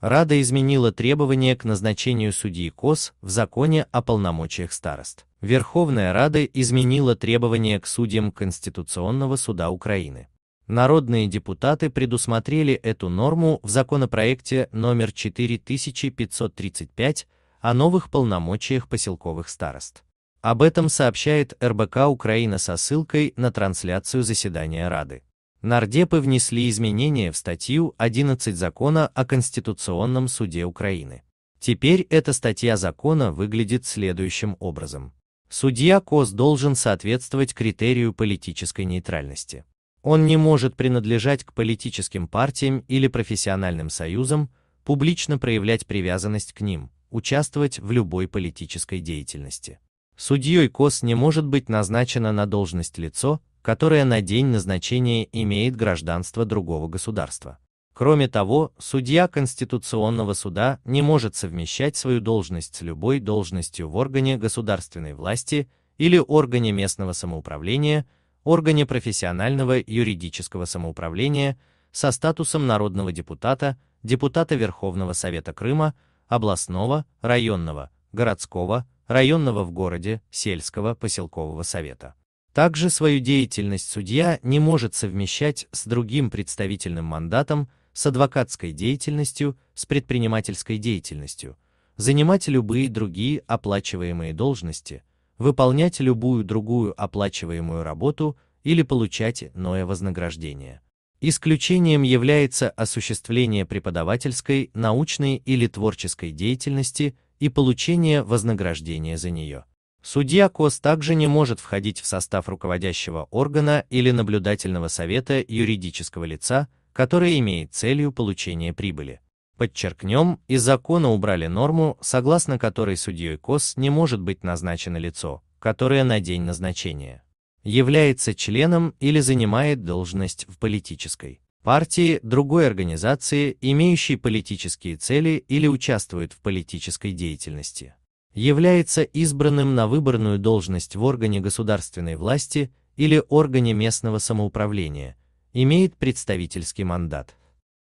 Рада изменила требования к назначению судьи КОС в законе о полномочиях старост. Верховная Рада изменила требования к судьям Конституционного суда Украины. Народные депутаты предусмотрели эту норму в законопроекте номер 4535 о новых полномочиях поселковых старост. Об этом сообщает РБК Украина со ссылкой на трансляцию заседания Рады. Нардепы внесли изменения в статью 11 Закона о Конституционном суде Украины. Теперь эта статья закона выглядит следующим образом. Судья КОС должен соответствовать критерию политической нейтральности. Он не может принадлежать к политическим партиям или профессиональным союзам, публично проявлять привязанность к ним, участвовать в любой политической деятельности. Судьей КОС не может быть назначено на должность лицо, которая на день назначения имеет гражданство другого государства. Кроме того, судья Конституционного суда не может совмещать свою должность с любой должностью в органе государственной власти или органе местного самоуправления, органе профессионального юридического самоуправления со статусом народного депутата, депутата Верховного Совета Крыма, областного, районного, городского, районного в городе, сельского, поселкового совета. Также свою деятельность судья не может совмещать с другим представительным мандатом, с адвокатской деятельностью, с предпринимательской деятельностью, занимать любые другие оплачиваемые должности, выполнять любую другую оплачиваемую работу или получать иное вознаграждение. Исключением является осуществление преподавательской, научной или творческой деятельности и получение вознаграждения за нее. Судья КОС также не может входить в состав руководящего органа или наблюдательного совета юридического лица, который имеет целью получения прибыли. Подчеркнем, из закона убрали норму, согласно которой судьей КОС не может быть назначено лицо, которое на день назначения является членом или занимает должность в политической партии, другой организации, имеющей политические цели или участвует в политической деятельности является избранным на выборную должность в органе государственной власти или органе местного самоуправления, имеет представительский мандат,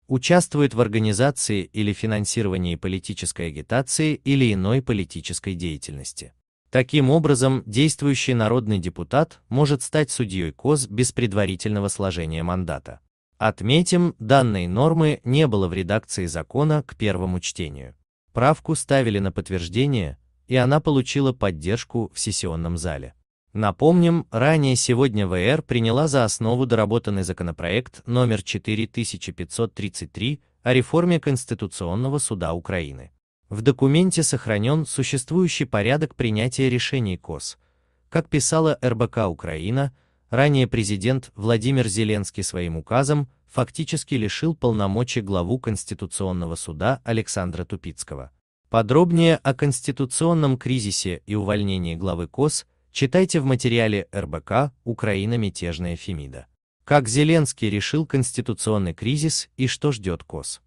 участвует в организации или финансировании политической агитации или иной политической деятельности. Таким образом, действующий народный депутат может стать судьей КОЗ без предварительного сложения мандата. Отметим, данной нормы не было в редакции закона к первому чтению. Правку ставили на подтверждение, и она получила поддержку в сессионном зале. Напомним, ранее сегодня ВР приняла за основу доработанный законопроект номер 4533 о реформе Конституционного суда Украины. В документе сохранен существующий порядок принятия решений КОС. Как писала РБК Украина, ранее президент Владимир Зеленский своим указом фактически лишил полномочий главу Конституционного суда Александра Тупицкого. Подробнее о конституционном кризисе и увольнении главы КОС читайте в материале РБК «Украина мятежная Фемида». Как Зеленский решил конституционный кризис и что ждет КОС.